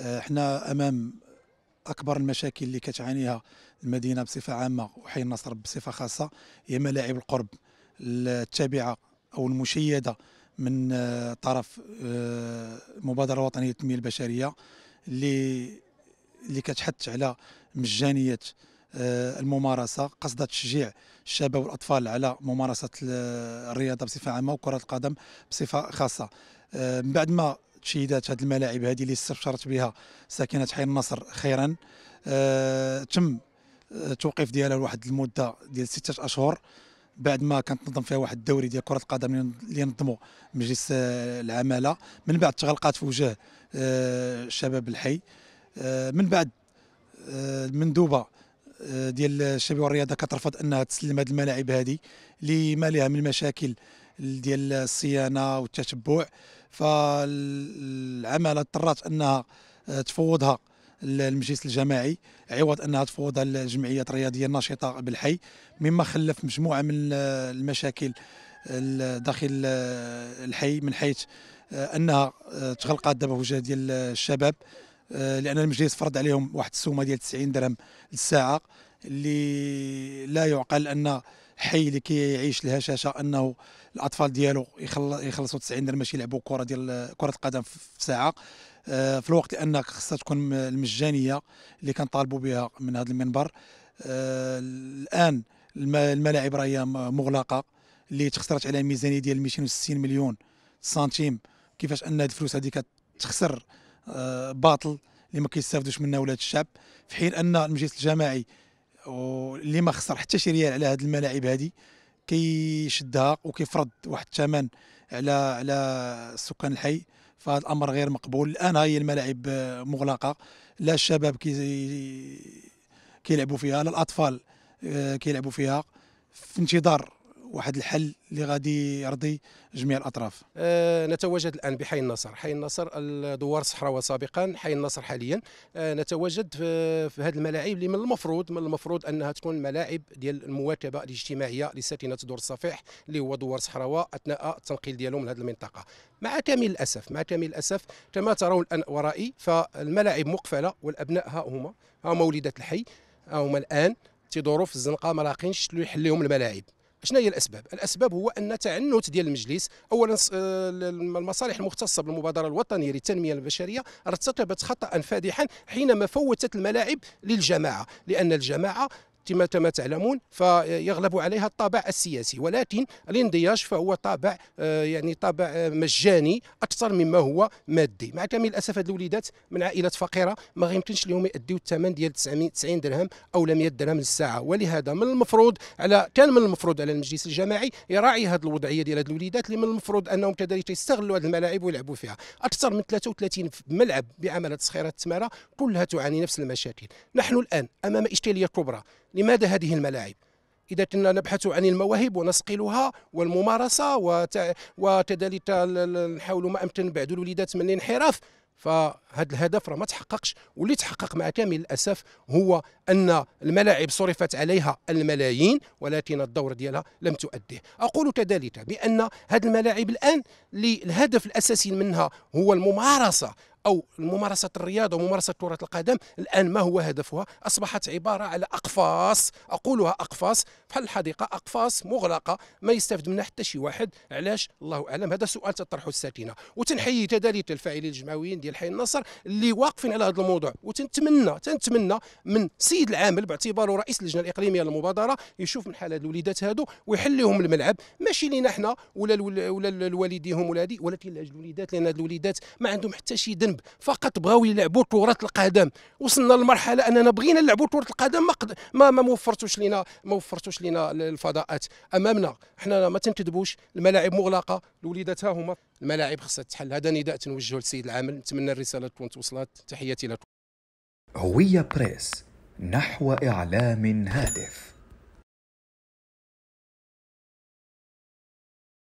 احنا امام اكبر المشاكل اللي كتعانيها المدينه بصفه عامه وحي النصر بصفه خاصه هي ملاعب القرب التابعه او المشيده من آه، طرف المبادره آه، الوطنيه للتنميه البشريه اللي اللي كتحث على مجانيه آه، الممارسه قصد تشجيع الشباب والاطفال على ممارسه الرياضه بصفه عامه وكره القدم بصفه خاصه من بعد ما تشيدات هذه الملاعب هذه اللي استبشرت بها ساكنه حي النصر خيرا آه، تم التوقيف آه، ديالها لواحد المده ديال سته اشهر بعد ما كانت تنظم فيها واحد الدوري ديال كره القدم اللي نظموا مجلس آه، العماله من بعد تغلقات في وجه شباب الحي من بعد المندوبه ديال الشباب والرياضه كترفض انها تسلم هذه الملاعب هذه اللي ما لها من مشاكل ديال الصيانه والتتبع فالعماله اضطرات انها آه، تفوضها المجلس الجماعي عوض انها تفوضها للجمعيات الرياضيه الناشطه بالحي مما خلف مجموعه من آه، المشاكل داخل آه، الحي من حيث انها تغلقات دابا وجهه ديال الشباب لان المجلس فرض عليهم واحد السومه ديال 90 درهم للساعه اللي لا يعقل ان حي اللي كيعيش الهشاشه انه الاطفال ديالو يخلصوا 90 درهم باش يلعبوا كره ديال كره القدم في ساعه آه، في الوقت لانك خصها تكون المجانيه اللي كنطالبوا بها من هذا المنبر آه، الان الملاعب راهي مغلقه اللي تخسرت على ميزانيه ديال 260 مليون سنتيم كيفاش ان هذه الفلوس هذه كتخسر آه، باطل اللي ما كيستافدوش منها ولاد الشعب في حين ان المجلس الجماعي واللي ما خسر حتى شي ريال على هاد الملاعب هادي كيشدها وكيفرض واحد الثمن على على سكان الحي فهذا الامر غير مقبول الان هي الملاعب آه، مغلقه لا الشباب كي كيلعبوا فيها لا الاطفال آه، كيلعبوا فيها في انتظار واحد الحل اللي غادي يرضي جميع الاطراف أه نتواجد الان بحي النصر حي النصر دوار الصحراوي سابقا حي النصر حاليا أه نتواجد في, في هذه الملاعب اللي من المفروض من المفروض انها تكون ملاعب ديال المواكبه الاجتماعيه لساكنه دور الصفيح اللي هو دوار الصحراوه اثناء التنقيل ديالهم من هذه المنطقه مع كامل الاسف مع كامل الاسف كما ترون الان ورائي فالملاعب مقفله والابناء ها هما ها مولدات الحي ها هما الان تيدوروا في الزنقه ما لاقينش يحل لهم الملاعب شنو هي الاسباب الاسباب هو ان تعنت ديال المجلس اولا آه، المصالح المختصه بالمبادره الوطنيه للتنميه البشريه ارتكبت خطا فادحا حينما فوتت الملاعب للجماعه لان الجماعه كما تعلمون فيغلب عليها الطابع السياسي ولكن الاندياش فهو طابع آه، يعني طابع آه، مجاني اكثر مما هو مادي مع كامل الاسف هاد الوليدات من عائلات فقيره ما غيمكنش لهم يأديو الثمن ديال 90 درهم او 100 درهم للساعه ولهذا من المفروض على كان من المفروض على المجلس الجماعي يراعي هذه الوضعيه ديال هاد الوليدات اللي من المفروض انهم كذلك يستغلوا هذه الملاعب ويلعبوا فيها اكثر من 33 ملعب بعمله تسخيرات التماره كلها تعاني نفس المشاكل نحن الان امام اشكاليه كبرى لماذا هذه الملاعب؟ إذا كنا نبحث عن المواهب ونصقلها والممارسة وكذلك نحاول ما أمكن بعد الوليدات من الانحراف هذا الهدف راه ما تحققش واللي تحقق مع كامل الاسف هو ان الملاعب صرفت عليها الملايين ولكن الدور ديالها لم تؤديه اقول كذلك بان هذه الملاعب الان الهدف الاساسي منها هو الممارسه او ممارسه الرياضه وممارسه كره القدم الان ما هو هدفها اصبحت عباره على اقفاص اقولها اقفاص بحال الحديقه اقفاص مغلقه ما يستفد منها حتى شي واحد علاش الله اعلم هذا سؤال تطرحه الساكنه وتنحيي كذلك الفاعلين الجمعويين ديال حي النصر اللي واقفين على هذا الموضوع وتنتمنى تنتمنى من السيد العامل باعتباره رئيس اللجنه الاقليميه للمبادره يشوف من حال هاد الوليدات هادو ويحل لهم الملعب ماشي لينا حنا ولا ولا لوالديهم ولا هذه ولكن لاجل الوليدات لان هاد الوليدات ما عندهم حتى شي ذنب فقط بغاو يلعبوا كره القدم وصلنا لمرحله اننا بغينا نلعبوا كره القدم ما ما, ما وفرتوش لينا ما وفرتوش لينا الفضاءات امامنا حنا ما تنكذبوش الملاعب مغلقه الوليدات ها هما الملاعب خصها تحل هذا نداء تنوجهه للسيد العامل نتمنى الرساله تكون توصلت تحياتي لكم هويه بريس نحو اعلام هادف